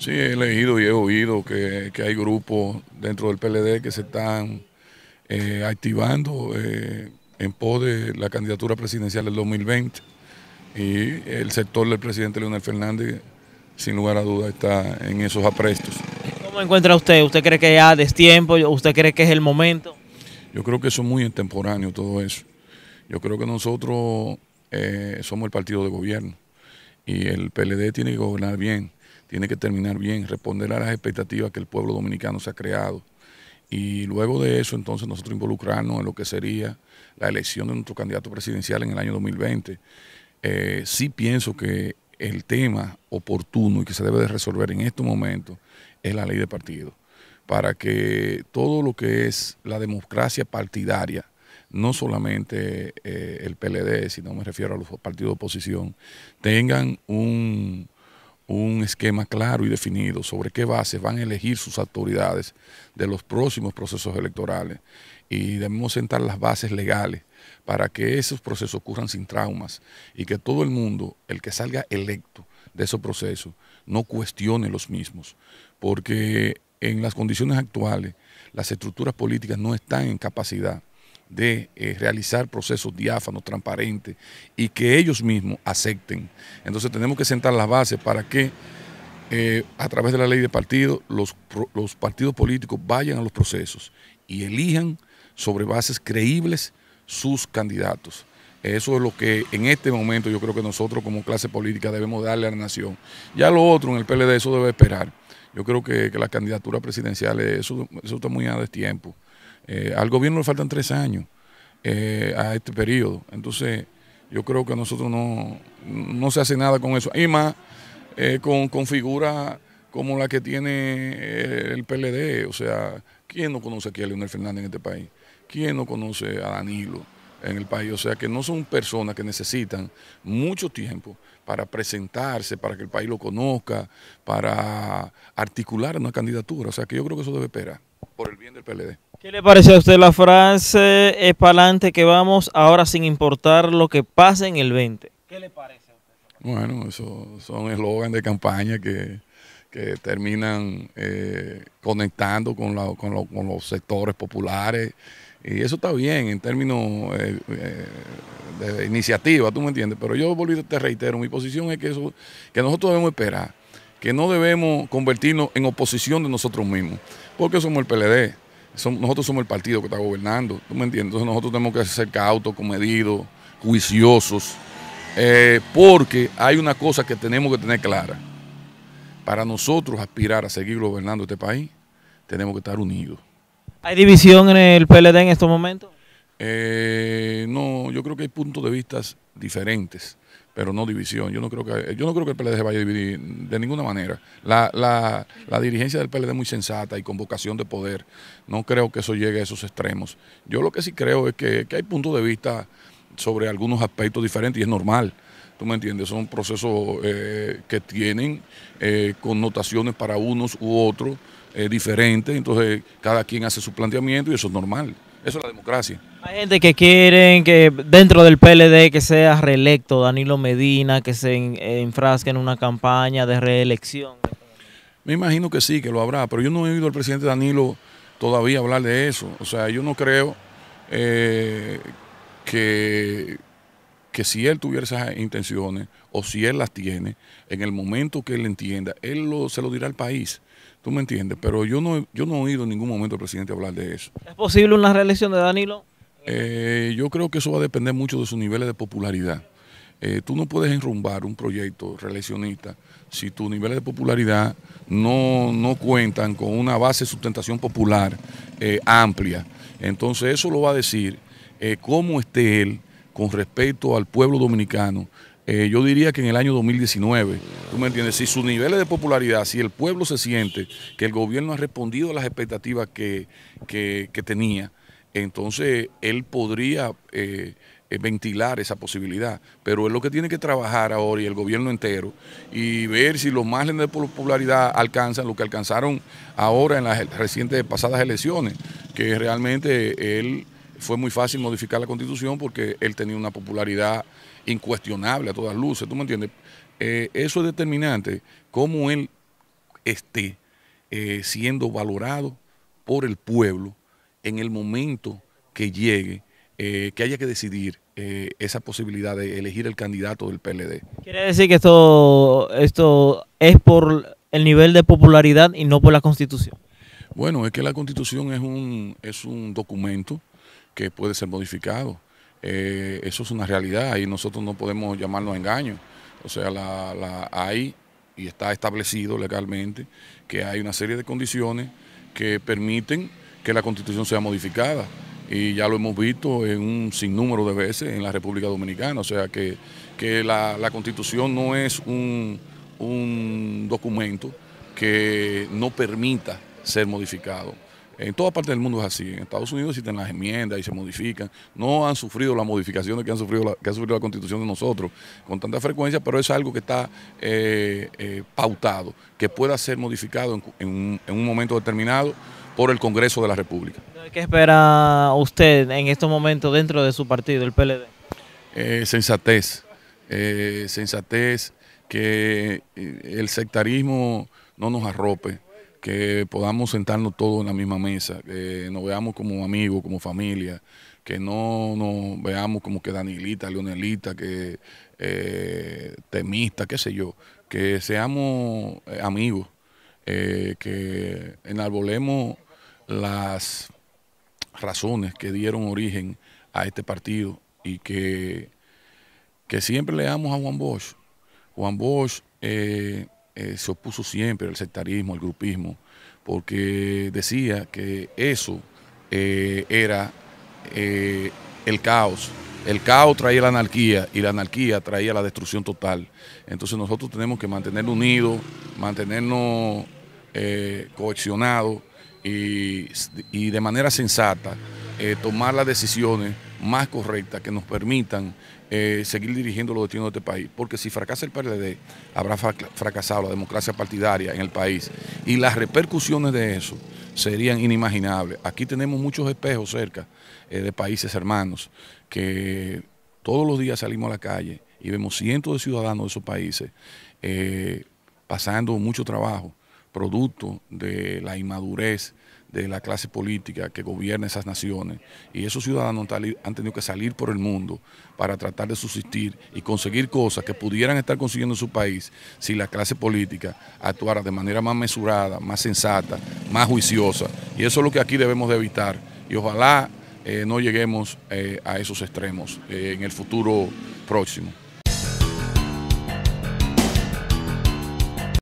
Sí, he leído y he oído que, hay grupos dentro del PLD que se están eh, activando eh, en pos de la candidatura presidencial del 2020 y el sector del presidente Leonel Fernández sin lugar a duda está en esos aprestos. ¿Cómo encuentra usted? ¿Usted cree que ya es tiempo? ¿Usted cree que es el momento? Yo creo que eso es muy extemporáneo todo eso. Yo creo que nosotros eh, somos el partido de gobierno y el PLD tiene que gobernar bien tiene que terminar bien, responder a las expectativas que el pueblo dominicano se ha creado. Y luego de eso, entonces, nosotros involucrarnos en lo que sería la elección de nuestro candidato presidencial en el año 2020. Eh, sí pienso que el tema oportuno y que se debe de resolver en este momento es la ley de partido, para que todo lo que es la democracia partidaria, no solamente eh, el PLD, sino me refiero a los partidos de oposición, tengan un, un esquema claro y definido sobre qué bases van a elegir sus autoridades de los próximos procesos electorales y debemos sentar las bases legales para que esos procesos ocurran sin traumas y que todo el mundo, el que salga electo de esos procesos, no cuestione los mismos, porque en las condiciones actuales las estructuras políticas no están en capacidad de eh, realizar procesos diáfanos, transparentes y que ellos mismos acepten. Entonces tenemos que sentar las bases para que eh, a través de la ley de partido los, partidos políticos vayan a los procesos y elijan sobre bases creíbles sus candidatos. Eso es lo que en este momento yo creo que nosotros como clase política debemos darle a la nación. Ya lo otro en el PLD eso debe esperar. Yo creo que, que las candidaturas presidenciales, eso, eso está muy a destiempo. Eh, al gobierno le faltan tres años eh, a este periodo. Entonces, yo creo que nosotros no, no se hace nada con eso. Y más eh, con, con figuras como la que tiene el PLD. O sea, ¿quién no conoce aquí a Leonel Fernández en este país? ¿Quién no conoce a Danilo? en el país. O sea que no son personas que necesitan mucho tiempo para presentarse, para que el país lo conozca, para articular una candidatura. O sea que yo creo que eso debe esperar por el bien del PLD. ¿Qué le parece a usted la frase, es adelante que vamos ahora sin importar lo que pase en el 20? ¿Qué le parece a usted? Bueno, eso son eslogan de campaña que, terminan eh, conectando con, con, los sectores populares. Y eso está bien en términos eh, eh, de iniciativa, tú me entiendes. Pero yo volví, te reitero, mi posición es que, eso, que nosotros debemos esperar, que no debemos convertirnos en oposición de nosotros mismos, porque somos el PLD nosotros somos el partido que está gobernando, ¿tú me entiendes? Entonces nosotros tenemos que ser cautos, comedidos, juiciosos, eh, porque hay una cosa que tenemos que tener clara. Para nosotros aspirar a seguir gobernando este país, tenemos que estar unidos. ¿Hay división en el PLD en estos momentos? Eh, no, yo creo que hay puntos de vista diferentes pero no división. Yo no creo que, yo no creo que el PLD se vaya a dividir de ninguna manera. La, dirigencia del PLD es muy sensata y con vocación de poder. No creo que eso llegue a esos extremos. Yo lo que sí creo es que, hay puntos de vista sobre algunos aspectos diferentes y es normal. ¿Tú me entiendes? Son procesos eh, que tienen eh, connotaciones para unos u otros eh, diferentes. Entonces, cada quien hace su planteamiento y eso es normal. Eso es la democracia. Hay gente que quieren que dentro del PLD que sea reelecto Danilo Medina, que se enfrasque en una campaña de reelección. Me imagino que sí, que lo habrá, pero yo no he oído al presidente Danilo todavía hablar de eso. O sea, yo no creo eh, que, si él tuviera esas intenciones o si él las tiene, en el momento que él entienda, él lo, se lo dirá al país. ¿Tú me entiendes? Pero yo no, yo no he oído en ningún momento al presidente hablar de eso. ¿Es posible una reelección de Danilo? Eh, yo creo que eso va a depender mucho de sus niveles de popularidad. Eh, tú no puedes enrumbar un proyecto reeleccionista si tus niveles de popularidad no, cuentan con una base de sustentación popular eh, amplia. Entonces eso lo va a decir cómo esté él con respecto al pueblo dominicano. yo diría que en el año 2019, tú me entiendes, si sus niveles de popularidad, si el pueblo se siente que el gobierno ha respondido a las expectativas que, que tenía, entonces él podría eh, eh, ventilar esa posibilidad. Pero es lo que tiene que trabajar ahora y el gobierno entero y ver si los márgenes de popularidad alcanzan lo que alcanzaron ahora en las recientes pasadas elecciones, que realmente él fue muy fácil modificar la constitución porque él tenía una popularidad incuestionable a todas luces, ¿tú me entiendes? Eh, eso es determinante, cómo él esté siendo valorado por el pueblo en el momento que llegue, eh, que haya que decidir eh, esa posibilidad de elegir el candidato del PLD. Quiere decir que esto, esto es por el nivel de popularidad y no por la constitución. Bueno, es que la constitución es un, es un documento que puede ser modificado. Eh, eso es una realidad y nosotros no podemos llamarlo engaño. O sea, la, hay y está establecido legalmente que hay una serie de condiciones que permiten que la constitución sea modificada y ya lo hemos visto en un sinnúmero de veces en la República Dominicana, o sea que, la, constitución no es un, documento que no permita ser modificado. En toda parte del mundo es así. En Estados Unidos existen las enmiendas y se modifican. No han sufrido las modificaciones que, han sufrido que ha sufrido la constitución de nosotros con tanta frecuencia, pero es algo que está eh, eh, pautado, que pueda ser modificado en un momento determinado por el Congreso de la República. ¿Qué espera usted en estos momentos dentro de su partido, el PLD? Eh, sensatez, eh, sensatez, que eh, el sectarismo no nos arrope, que podamos sentarnos todos en la misma mesa, que nos veamos como amigos, como familia, que no nos veamos como que Danilita, Leonelita, que Temista, qué sé yo, que seamos amigos, que enarbolemos las razones que dieron origen a este partido y que, que siempre le damos a Juan Bosch. Juan Bosch eh, eh, se opuso siempre al sectarismo, al grupismo, porque decía que eso eh, era el caos. El caos traía la anarquía y la anarquía traía la destrucción total. Entonces nosotros tenemos que mantenerlo unido, mantenernos cohesionados y, de manera sensata eh, tomar las decisiones más correctas que nos permitan eh, seguir dirigiendo los destinos de este país. Porque si fracasa el PRD, habrá fracasado la democracia partidaria en el país. Y las repercusiones de eso serían inimaginables. Aquí tenemos muchos espejos cerca eh, de países hermanos que todos los días salimos a la calle y vemos cientos de ciudadanos de esos países pasando mucho trabajo producto de la inmadurez de la clase política que gobierna esas naciones. Y esos ciudadanos han tenido que salir por el mundo para tratar de subsistir y conseguir cosas que pudieran estar consiguiendo en su país si la clase política actuara de manera más mesurada, más sensata, más juiciosa. Y eso es lo que aquí debemos de evitar. Y ojalá eh, no lleguemos eh, a esos extremos eh, en el futuro próximo.